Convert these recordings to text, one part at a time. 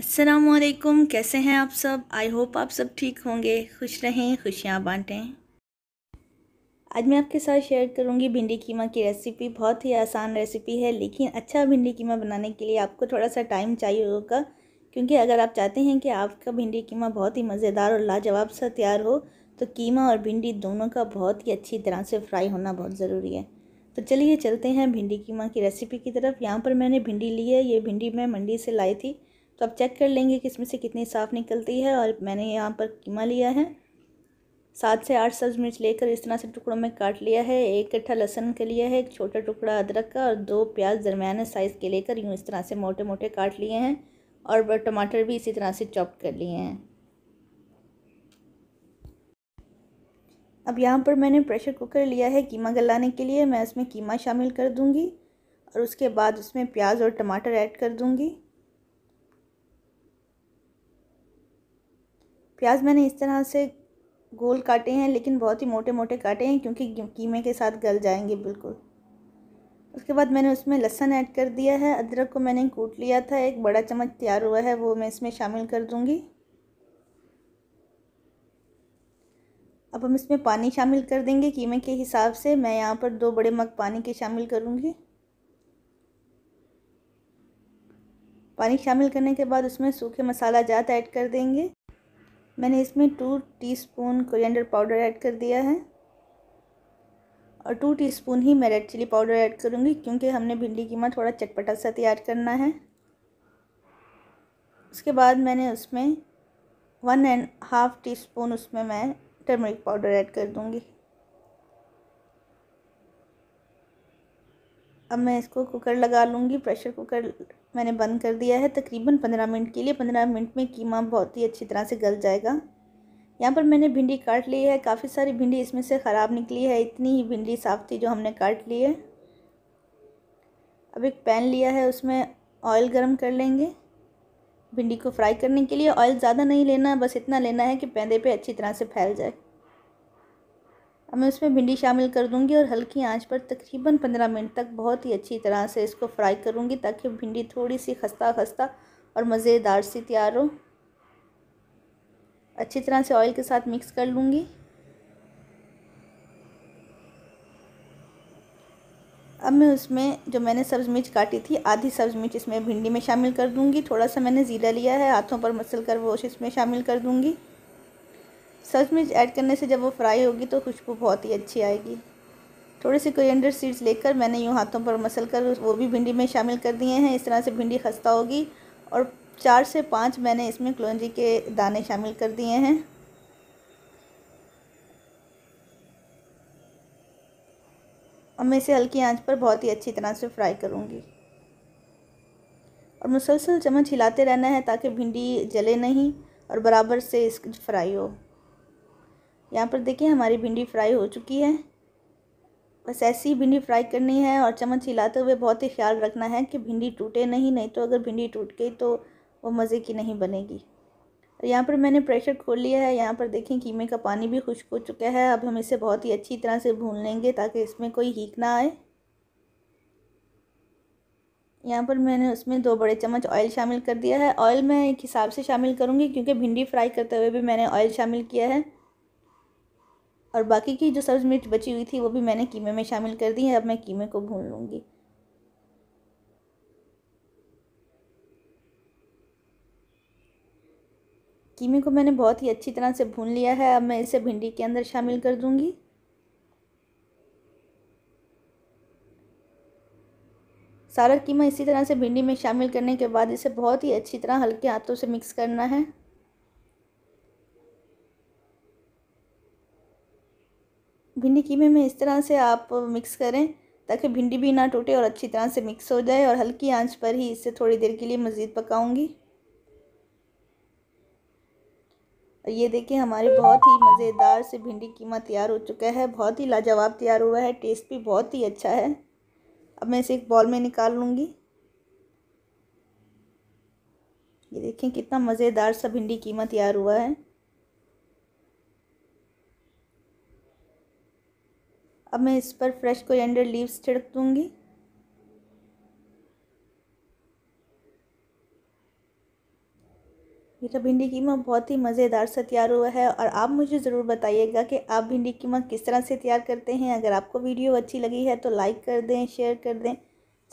असलकुम कैसे हैं आप सब आई होप आप सब ठीक होंगे खुश रहें खुशियाँ बांटें आज मैं आपके साथ शेयर करूंगी भिंडी कीमा की रेसिपी बहुत ही आसान रेसिपी है लेकिन अच्छा भिंडी कीमा बनाने के लिए आपको थोड़ा सा टाइम चाहिए होगा क्योंकि अगर आप चाहते हैं कि आपका भिंडी कीमा बहुत ही मज़ेदार और लाजवाब सा तैयार हो तो कीमा और भिंडी दोनों का बहुत ही अच्छी तरह से फ्राई होना बहुत ज़रूरी है तो चलिए चलते हैं भिंडी कीमा की रेसिपी की तरफ यहाँ पर मैंने भिंडी ली है ये भिंडी मैं मंडी से लाई थी तो आप चेक कर लेंगे कि इसमें से कितनी साफ़ निकलती है और मैंने यहाँ पर कीमा लिया है सात से आठ सब्ज मिर्च लेकर इस तरह से टुकड़ों में काट लिया है एक कट्ठा लहसन का लिया है एक छोटा टुकड़ा अदरक का और दो प्याज दरमियाने साइज़ के लेकर यूँ इस तरह से मोटे मोटे काट लिए हैं और टमाटर भी इसी तरह से चॉप कर लिए हैं अब यहाँ पर मैंने प्रेशर कुकर लिया है कीमा गलाने के लिए मैं इसमें कीमा शामिल कर दूँगी और उसके बाद उसमें प्याज और टमाटर ऐड कर दूँगी प्याज मैंने इस तरह से गोल काटे हैं लेकिन बहुत ही मोटे मोटे काटे हैं क्योंकि कीमे के साथ गल जाएंगे बिल्कुल उसके बाद मैंने उसमें लहसन ऐड कर दिया है अदरक को मैंने कूट लिया था एक बड़ा चम्मच तैयार हुआ है वो मैं इसमें शामिल कर दूँगी अब हम इसमें पानी शामिल कर देंगे कीमे के हिसाब से मैं यहाँ पर दो बड़े मग पानी के शामिल करूँगी पानी शामिल करने के बाद उसमें सूखे मसाला जात ऐड कर देंगे मैंने इसमें two teaspoon spoon powder add कर दिया है और टू टीस्पून ही मैं रेड चिली पाउडर ऐड करूँगी क्योंकि हमने भिंडी कीमा थोड़ा चटपटा सा तैयार करना है उसके बाद मैंने उसमें one and half teaspoon उसमें मैं टर्मरिक पाउडर ऐड कर दूँगी अब मैं इसको कुकर लगा लूँगी प्रेशर कुकर मैंने बंद कर दिया है तकरीबन पंद्रह मिनट के लिए पंद्रह मिनट में कीमा बहुत ही अच्छी तरह से गल जाएगा यहाँ पर मैंने भिंडी काट ली है काफ़ी सारी भिंडी इसमें से ख़राब निकली है इतनी ही भिंडी साफ़ थी जो हमने काट ली है अब एक पैन लिया है उसमें ऑयल गर्म कर लेंगे भिंडी को फ्राई करने के लिए ऑयल ज़्यादा नहीं लेना बस इतना लेना है कि पैदे पर अच्छी तरह से फैल जाए अब मैं उसमें भिंडी शामिल कर दूंगी और हल्की आंच पर तकरीबन पंद्रह मिनट तक बहुत ही अच्छी तरह से इसको फ्राई करूंगी ताकि भिंडी थोड़ी सी खस्ता खस्ता और मज़ेदार सी तैयार हो अच्छी तरह से ऑयल के साथ मिक्स कर लूँगी अब मैं उसमें जो मैंने सब्ज़ मिर्च काटी थी आधी सब्ज़ मिर्च इसमें भिंडी में शामिल कर दूंगी थोड़ा सा मैंने ज़ीरा लिया है हाथों पर मसल कर वो इसमें शामिल कर दूंगी सब्ज़ मिर्च ऐड करने से जब वो फ्राई होगी तो खुशबू बहुत ही अच्छी आएगी थोड़े से कोरिएंडर सीड्स लेकर मैंने यूँ हाथों पर मसल कर वो भी भिंडी में शामिल कर दिए हैं इस तरह से भिंडी खस्ता होगी और चार से पाँच मैंने इसमें क्लौजी के दाने शामिल कर दिए हैं और मैं इसे हल्की आंच पर बहुत ही अच्छी तरह से फ्राई करूँगी और मुसलसल चम्मच हिलाते रहना है ताकि भिंडी जले नहीं और बराबर से इस फ्राई हो यहाँ पर देखिए हमारी भिंडी फ्राई हो चुकी है बस ऐसी ही भिंडी फ्राई करनी है और चम्मच हिलाते हुए बहुत ही ख्याल रखना है कि भिंडी टूटे नहीं नहीं तो अगर भिंडी टूट गई तो वो मज़े की नहीं बनेगी और यहाँ पर मैंने प्रेशर खोल लिया है यहाँ पर देखें कीमे का पानी भी खुश्क हो चुका है अब हम इसे बहुत ही अच्छी तरह से भून लेंगे ताकि इसमें कोई हीक ना आए यहाँ पर मैंने उसमें दो बड़े चम्मच ऑयल शामिल कर दिया है ऑयल मैं एक हिसाब से शामिल करूँगी क्योंकि भिंडी फ्राई करते हुए भी मैंने ऑयल शामिल किया है और बाकी की जो सब्ज़ मिर्च बची हुई थी वो भी मैंने कीमे में शामिल कर दी है अब मैं कीमे को भून लूँगी कीमे को मैंने बहुत ही अच्छी तरह से भून लिया है अब मैं इसे भिंडी के अंदर शामिल कर दूँगी सारा कीमा इसी तरह से भिंडी में शामिल करने के बाद इसे बहुत ही अच्छी तरह हल्के हाथों से मिक्स करना है भिंडी कीमे में इस तरह से आप मिक्स करें ताकि भिंडी भी ना टूटे और अच्छी तरह से मिक्स हो जाए और हल्की आंच पर ही इसे थोड़ी देर के लिए मज़ीद पकाऊंगी और ये देखिए हमारे बहुत ही मज़ेदार से भिंडी कीमा तैयार हो चुका है बहुत ही लाजवाब तैयार हुआ है टेस्ट भी बहुत ही अच्छा है अब मैं इसे एक बॉल में निकाल लूँगी ये देखें कितना मज़ेदार सा भिंडी कीमा तैयार हुआ है अब मैं इस पर फ्रेश कोरिएंडर लीव्स छिड़क दूँगी मेरा तो भिंडी कीमा बहुत ही मज़ेदार सा तैयार हुआ है और आप मुझे ज़रूर बताइएगा कि आप भिंडी कीमा किस तरह से तैयार करते हैं अगर आपको वीडियो अच्छी लगी है तो लाइक कर दें शेयर कर दें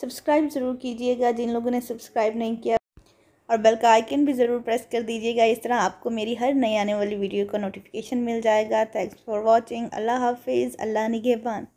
सब्सक्राइब ज़रूर कीजिएगा जिन लोगों ने सब्सक्राइब नहीं किया और बेल का आइकन भी ज़रूर प्रेस कर दीजिएगा इस तरह आपको मेरी हर नई आने वाली वीडियो का नोटिफिकेशन मिल जाएगा थैंक्स फॉर वॉचिंग अल्लाह हाफिज़ अल्लाह निगेबान